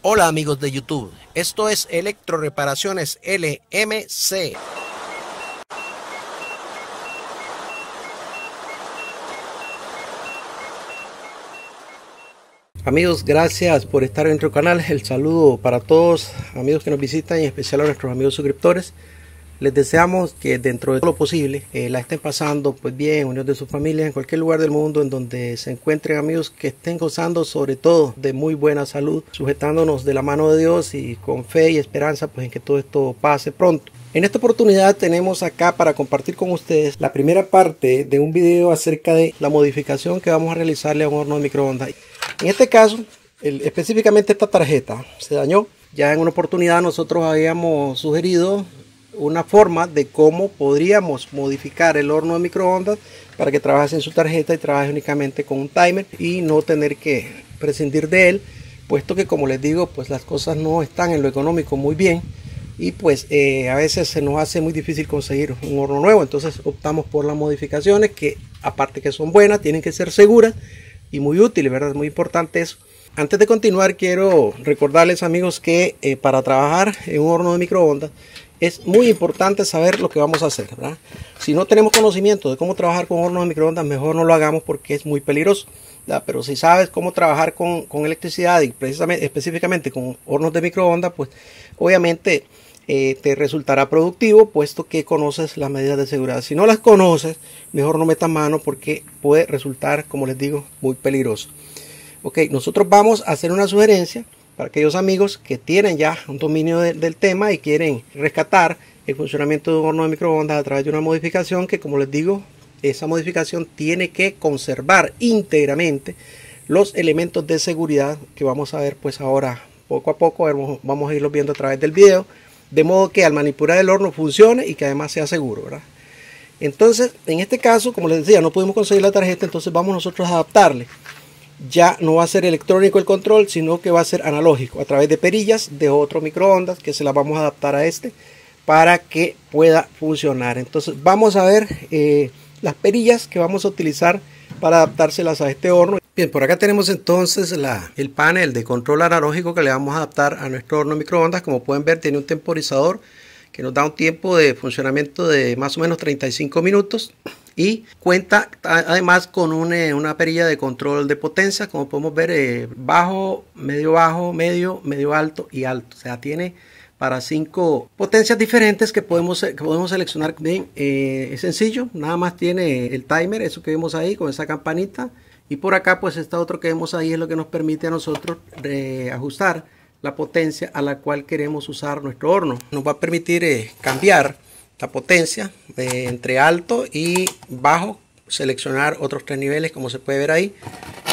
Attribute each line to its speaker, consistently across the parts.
Speaker 1: Hola amigos de YouTube, esto es Electro Reparaciones LMC. Amigos, gracias por estar en nuestro canal. El saludo para todos amigos que nos visitan y en especial a nuestros amigos suscriptores. Les deseamos que dentro de todo lo posible eh, la estén pasando pues bien, unión de sus familias, en cualquier lugar del mundo en donde se encuentren amigos que estén gozando sobre todo de muy buena salud, sujetándonos de la mano de Dios y con fe y esperanza pues en que todo esto pase pronto. En esta oportunidad tenemos acá para compartir con ustedes la primera parte de un video acerca de la modificación que vamos a realizarle a un horno de microondas. En este caso, específicamente esta tarjeta se dañó. Ya en una oportunidad nosotros habíamos sugerido una forma de cómo podríamos modificar el horno de microondas para que trabaje en su tarjeta y trabaje únicamente con un timer y no tener que prescindir de él, puesto que como les digo, pues las cosas no están en lo económico muy bien y pues eh, a veces se nos hace muy difícil conseguir un horno nuevo, entonces optamos por las modificaciones que aparte que son buenas, tienen que ser seguras y muy útiles, ¿verdad? Es muy importante eso. Antes de continuar, quiero recordarles amigos que eh, para trabajar en un horno de microondas es muy importante saber lo que vamos a hacer. Si no tenemos conocimiento de cómo trabajar con hornos de microondas, mejor no lo hagamos porque es muy peligroso. Pero si sabes cómo trabajar con, electricidad y precisamente, específicamente con hornos de microondas, pues obviamente eh, te resultará productivo puesto que conoces las medidas de seguridad. Si no las conoces, mejor no metas mano porque puede resultar, como les digo, muy peligroso. Ok, nosotros vamos a hacer una sugerencia para aquellos amigos que tienen ya un dominio del tema y quieren rescatar el funcionamiento de un horno de microondas a través de una modificación que, como les digo, esa modificación tiene que conservar íntegramente los elementos de seguridad que vamos a ver pues ahora poco a poco, vamos, a irlos viendo a través del video, de modo que al manipular el horno funcione y que además sea seguro, ¿verdad? Entonces, en este caso, como les decía, no pudimos conseguir la tarjeta, entonces vamos nosotros a adaptarle ya no va a ser electrónico el control, sino que va a ser analógico a través de perillas de otro microondas que se las vamos a adaptar a este para que pueda funcionar. Entonces vamos a ver eh, las perillas que vamos a utilizar para adaptárselas a este horno. Bien, por acá tenemos entonces el panel de control analógico que le vamos a adaptar a nuestro horno microondas. Como pueden ver tiene un temporizador que nos da un tiempo de funcionamiento de más o menos 35 minutos y cuenta además con eh, una perilla de control de potencia, como podemos ver, eh, bajo, medio bajo, medio, medio alto y alto. O sea, tiene para cinco potencias diferentes que podemos, podemos seleccionar bien. Eh, es sencillo, nada más tiene el timer, eso que vemos ahí con esa campanita. Y por acá pues está otro que vemos ahí es lo que nos permite a nosotros ajustar la potencia a la cual queremos usar nuestro horno. Nos va a permitir cambiar la potencia eh, entre alto y bajo seleccionar otros tres niveles como se puede ver ahí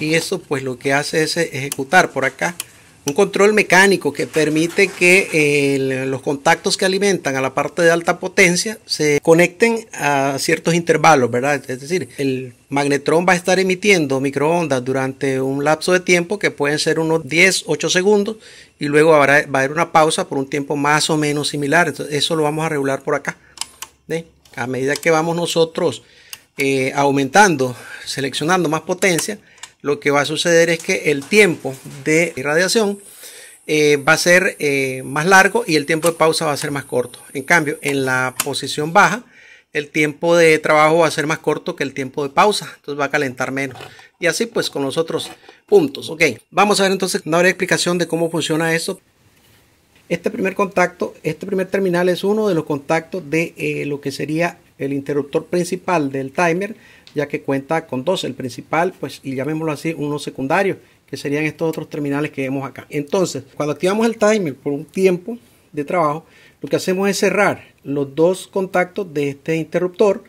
Speaker 1: y eso pues lo que hace es ejecutar por acá un control mecánico que permite que eh, los contactos que alimentan a la parte de alta potencia se conecten a ciertos intervalos, ¿verdad? Es decir, el magnetrón va a estar emitiendo microondas durante un lapso de tiempo que pueden ser unos 10, 8 segundos y luego va a haber una pausa por un tiempo más o menos similar. eso lo vamos a regular por acá. A medida que vamos nosotros eh, aumentando, seleccionando más potencia, lo que va a suceder es que el tiempo de irradiación eh, va a ser eh, más largo y el tiempo de pausa va a ser más corto. En cambio, en la posición baja, el tiempo de trabajo va a ser más corto que el tiempo de pausa, entonces va a calentar menos. Y así pues con los otros puntos. Ok, vamos a ver entonces una breve explicación de cómo funciona esto. Este primer contacto, este primer terminal es uno de los contactos de eh, lo que sería el interruptor principal del timer, ya que cuenta con dos, el principal, pues, y llamémoslo así, uno secundario, que serían estos otros terminales que vemos acá. Entonces, cuando activamos el timer por un tiempo de trabajo, lo que hacemos es cerrar los dos contactos de este interruptor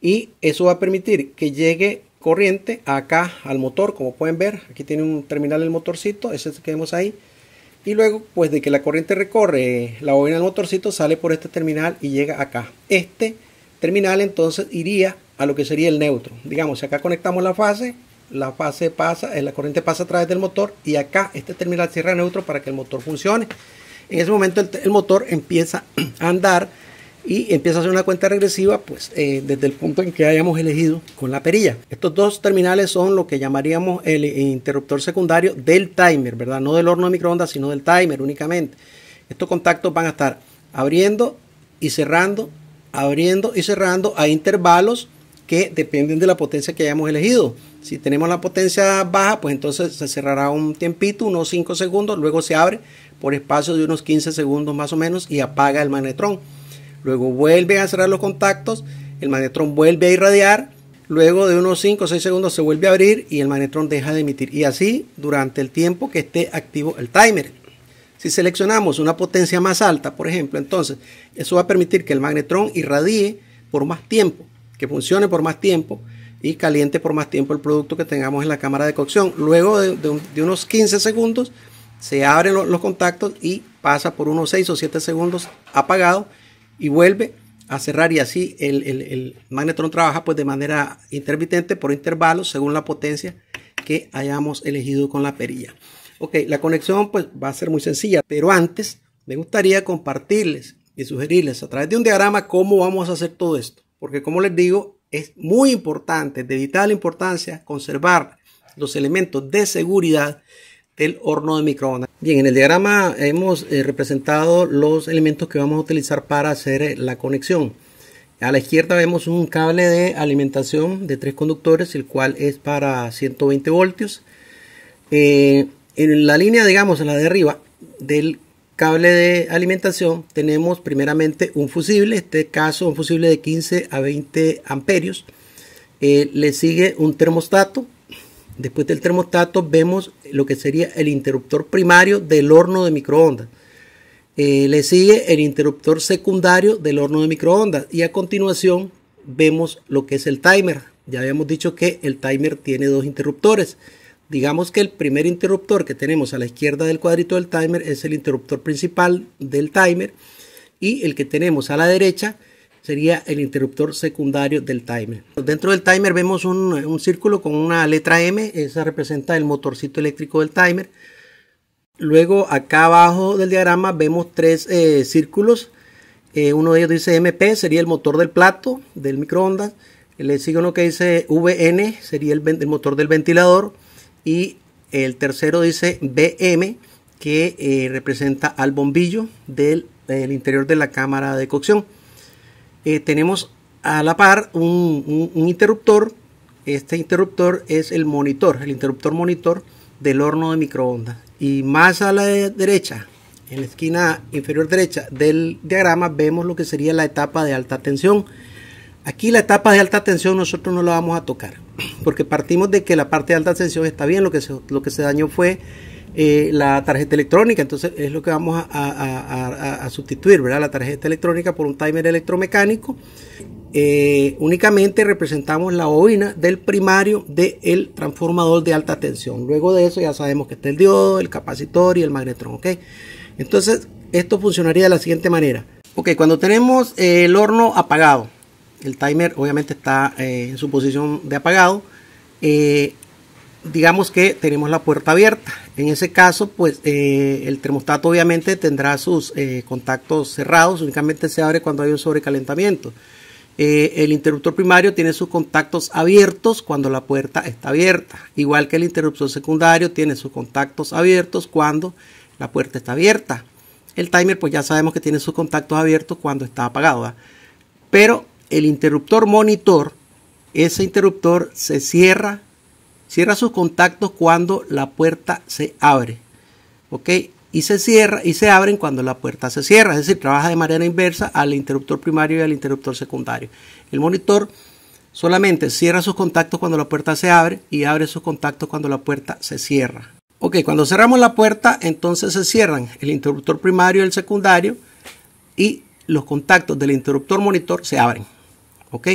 Speaker 1: y eso va a permitir que llegue corriente acá al motor, como pueden ver, aquí tiene un terminal el motorcito, ese que vemos ahí, y luego, pues de que la corriente recorre la bobina del motorcito, sale por este terminal y llega acá. Este terminal entonces iría a lo que sería el neutro. Digamos, si acá conectamos la fase, la fase pasa, eh, la corriente pasa a través del motor y acá este terminal cierra neutro para que el motor funcione. En ese momento el motor empieza a andar y empieza a hacer una cuenta regresiva pues eh, desde el punto en que hayamos elegido con la perilla. Estos dos terminales son lo que llamaríamos el eh, interruptor secundario del timer, ¿verdad? No del horno de microondas, sino del timer únicamente. Estos contactos van a estar abriendo y cerrando, abriendo y cerrando a intervalos que dependen de la potencia que hayamos elegido. Si tenemos la potencia baja, pues entonces se cerrará un tiempito, unos 5 segundos, luego se abre por espacio de unos 15 segundos más o menos y apaga el magnetrón. Luego vuelve a cerrar los contactos, el magnetrón vuelve a irradiar, luego de unos 5 o 6 segundos se vuelve a abrir y el magnetrón deja de emitir. Y así durante el tiempo que esté activo el timer. Si seleccionamos una potencia más alta, por ejemplo, entonces eso va a permitir que el magnetrón irradie por más tiempo, que funcione por más tiempo y caliente por más tiempo el producto que tengamos en la cámara de cocción. Luego de, unos 15 segundos se abren los, los contactos y pasa por unos 6 o 7 segundos apagado y vuelve a cerrar y así el, el, magnetron trabaja pues de manera intermitente por intervalos según la potencia que hayamos elegido con la perilla. Ok, la conexión pues va a ser muy sencilla, pero antes me gustaría compartirles y sugerirles a través de un diagrama cómo vamos a hacer todo esto, porque como les digo, es muy importante, de vital importancia, conservar los elementos de seguridad el horno de microondas. Bien, en el diagrama hemos eh, representado los elementos que vamos a utilizar para hacer eh, la conexión. A la izquierda vemos un cable de alimentación de tres conductores, el cual es para 120 voltios. Eh, en la línea, digamos, la de arriba del cable de alimentación, tenemos primeramente un fusible, en este caso un fusible de 15 a 20 amperios. le sigue un termostato. Después del termostato vemos lo que sería el interruptor primario del horno de microondas. Eh, le sigue el interruptor secundario del horno de microondas y a continuación vemos lo que es el timer. Ya habíamos dicho que el timer tiene dos interruptores. Digamos que el primer interruptor que tenemos a la izquierda del cuadrito del timer es el interruptor principal del timer y el que tenemos a la derecha sería el interruptor secundario del timer. Dentro del timer vemos un, círculo con una letra M, esa representa el motorcito eléctrico del timer. Luego acá abajo del diagrama vemos tres eh, círculos. Eh, uno de ellos dice MP, sería el motor del plato, del microondas. Le sigue uno que dice VN, sería el, motor del ventilador. Y el tercero dice BM, que eh, representa al bombillo del interior de la cámara de cocción. Eh, tenemos a la par un, interruptor. Este interruptor es el monitor, el interruptor monitor del horno de microondas. Y más a la derecha, en la esquina inferior derecha del diagrama, vemos lo que sería la etapa de alta tensión. Aquí la etapa de alta tensión nosotros no la vamos a tocar, porque partimos de que la parte de alta tensión está bien, lo que lo que se dañó fue eh, la tarjeta electrónica, entonces es lo que vamos a, a, sustituir, ¿verdad? La tarjeta electrónica por un timer electromecánico. Eh, únicamente representamos la bobina del primario del el transformador de alta tensión. Luego de eso ya sabemos que está el diodo, el capacitor y el magnetrón, ¿ok? Entonces esto funcionaría de la siguiente manera. Ok, cuando tenemos eh, el horno apagado, el timer obviamente está en su posición de apagado digamos que tenemos la puerta abierta. En ese caso, pues eh, el termostato obviamente tendrá sus eh, contactos cerrados, únicamente se abre cuando hay un sobrecalentamiento. Eh, el interruptor primario tiene sus contactos abiertos cuando la puerta está abierta, igual que el interruptor secundario tiene sus contactos abiertos cuando la puerta está abierta. El timer, pues ya sabemos que tiene sus contactos abiertos cuando está apagado. Pero el interruptor monitor, ese interruptor se cierra Cierra sus contactos cuando la puerta se abre. ¿Ok? Y se cierra y se abren cuando la puerta se cierra. Es decir, trabaja de manera inversa al interruptor primario y al interruptor secundario. El monitor solamente cierra sus contactos cuando la puerta se abre y abre sus contactos cuando la puerta se cierra. Ok, cuando cerramos la puerta, entonces se cierran el interruptor primario y el secundario y los contactos del interruptor monitor se abren. ¿ok?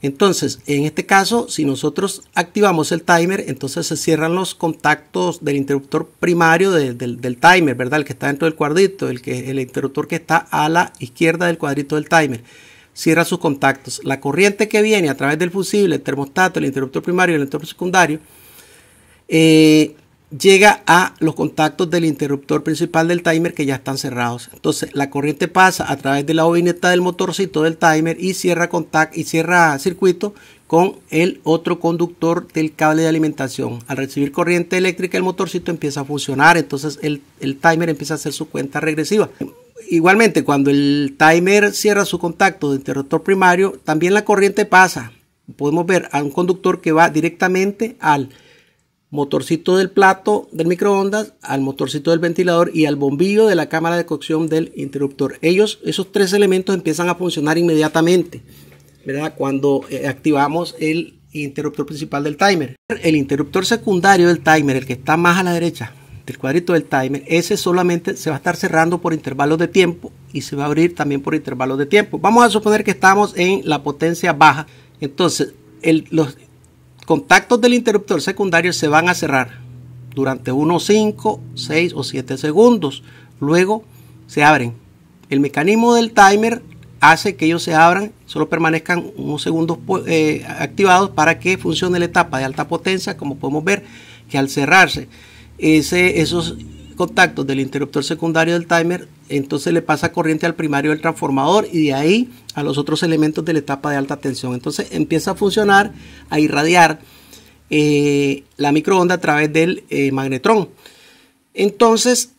Speaker 1: Entonces, en este caso, si nosotros activamos el timer, entonces se cierran los contactos del interruptor primario del, timer, ¿verdad? El que está dentro del cuadrito, el, que, el interruptor que está a la izquierda del cuadrito del timer. Cierra sus contactos. La corriente que viene a través del fusible, el termostato, el interruptor primario y el interruptor secundario, eh, llega a los contactos del interruptor principal del timer que ya están cerrados. Entonces la corriente pasa a través de la bobineta del motorcito del timer y cierra contacto y cierra circuito con el otro conductor del cable de alimentación. Al recibir corriente eléctrica el motorcito empieza a funcionar, entonces el, el timer empieza a hacer su cuenta regresiva. Igualmente, cuando el timer cierra su contacto de interruptor primario, también la corriente pasa. Podemos ver a un conductor que va directamente al motorcito del plato del microondas, al motorcito del ventilador y al bombillo de la cámara de cocción del interruptor. Ellos, esos tres elementos empiezan a funcionar inmediatamente, ¿verdad? Cuando eh, activamos el interruptor principal del timer. El interruptor secundario del timer, el que está más a la derecha del cuadrito del timer, ese solamente se va a estar cerrando por intervalos de tiempo y se va a abrir también por intervalos de tiempo. Vamos a suponer que estamos en la potencia baja. Entonces, el, los contactos del interruptor secundario se van a cerrar durante unos 5, 6 o 7 segundos. Luego se abren. El mecanismo del timer hace que ellos se abran, solo permanezcan unos segundos pues, eh, activados para que funcione la etapa de alta potencia, como podemos ver que al cerrarse esos contactos del interruptor secundario del timer entonces le pasa corriente al primario del transformador y de ahí a los otros elementos de la etapa de alta tensión. Entonces empieza a funcionar, a irradiar eh, la microonda a través del eh, magnetrón. Entonces,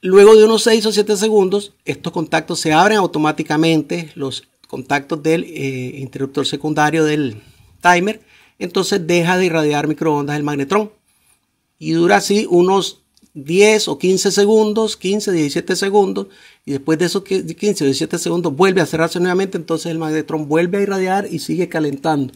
Speaker 1: luego de unos 6 o 7 segundos, estos contactos se abren automáticamente, los contactos del eh, interruptor secundario del timer, entonces deja de irradiar microondas el magnetrón. Y dura así unos 10 o 15 segundos, 15, 17 segundos, y después de esos 15 o 17 segundos vuelve a cerrarse nuevamente, entonces el magnetrón vuelve a irradiar y sigue calentando.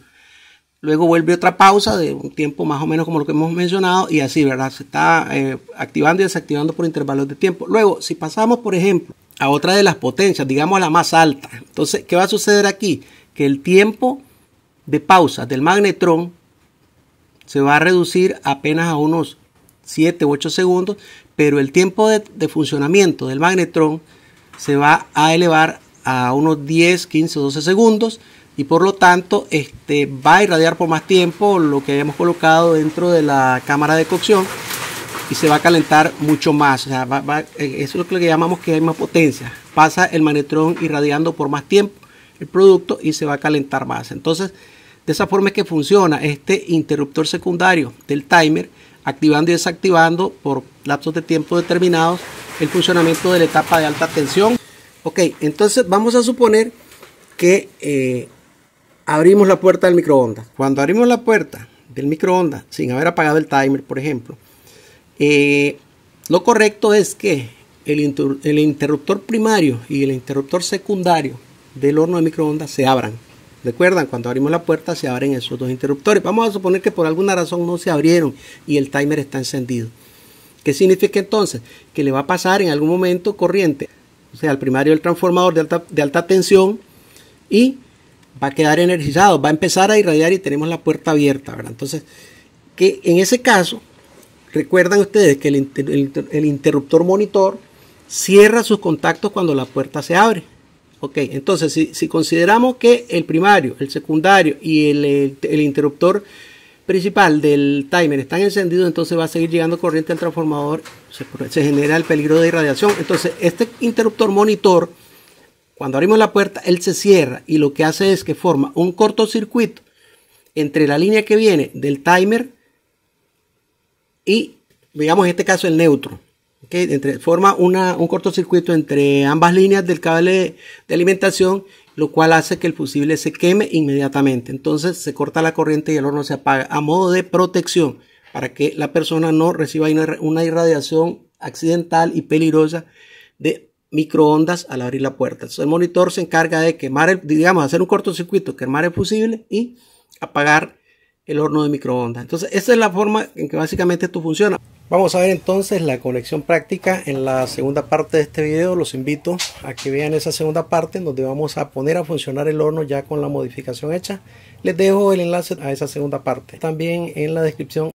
Speaker 1: Luego vuelve otra pausa de un tiempo más o menos como lo que hemos mencionado y así, ¿verdad? Se está eh, activando y desactivando por intervalos de tiempo. Luego, si pasamos, por ejemplo, a otra de las potencias, digamos a la más alta, entonces, ¿qué va a suceder aquí? Que el tiempo de pausa del magnetrón se va a reducir apenas a unos 7 u 8 segundos, pero el tiempo de, funcionamiento del magnetrón se va a elevar a unos 10, 15 o 12 segundos y por lo tanto este, va a irradiar por más tiempo lo que habíamos colocado dentro de la cámara de cocción y se va a calentar mucho más. Eh, eso es lo que llamamos que hay más potencia. Pasa el magnetrón irradiando por más tiempo el producto y se va a calentar más. Entonces, de esa forma es que funciona este interruptor secundario del timer activando y desactivando por lapsos de tiempo determinados el funcionamiento de la etapa de alta tensión. Ok, entonces vamos a suponer que eh, abrimos la puerta del microondas. Cuando abrimos la puerta del microondas sin haber apagado el timer, por ejemplo, eh, lo correcto es que el, el interruptor primario y el interruptor secundario del horno de microondas se abran. Recuerdan, cuando abrimos la puerta se abren esos dos interruptores. Vamos a suponer que por alguna razón no se abrieron y el timer está encendido. ¿Qué significa entonces? Que le va a pasar en algún momento corriente, o sea, al primario del transformador de alta, de alta tensión y va a quedar energizado, va a empezar a irradiar y tenemos la puerta abierta, ¿verdad? Entonces, que en ese caso, recuerdan ustedes que el interruptor monitor cierra sus contactos cuando la puerta se abre. Ok, entonces si, consideramos que el primario, el secundario y el, interruptor principal del timer están encendidos, entonces va a seguir llegando corriente al transformador, se, se, genera el peligro de irradiación. Entonces, este interruptor monitor, cuando abrimos la puerta, él se cierra y lo que hace es que forma un cortocircuito entre la línea que viene del timer y, digamos en este caso, el neutro forma un cortocircuito entre ambas líneas del cable de alimentación, lo cual hace que el fusible se queme inmediatamente. Entonces se corta la corriente y el horno se apaga a modo de protección para que la persona no reciba una irradiación accidental y peligrosa de microondas al abrir la puerta. el monitor se encarga de quemar, el, digamos, hacer un cortocircuito, quemar el fusible y apagar el horno de microondas. Entonces, esa es la forma en que básicamente esto funciona. Vamos a ver entonces la conexión práctica en la segunda parte de este video. Los invito a que vean esa segunda parte en donde vamos a poner a funcionar el horno ya con la modificación hecha. Les dejo el enlace a esa segunda parte. También en la descripción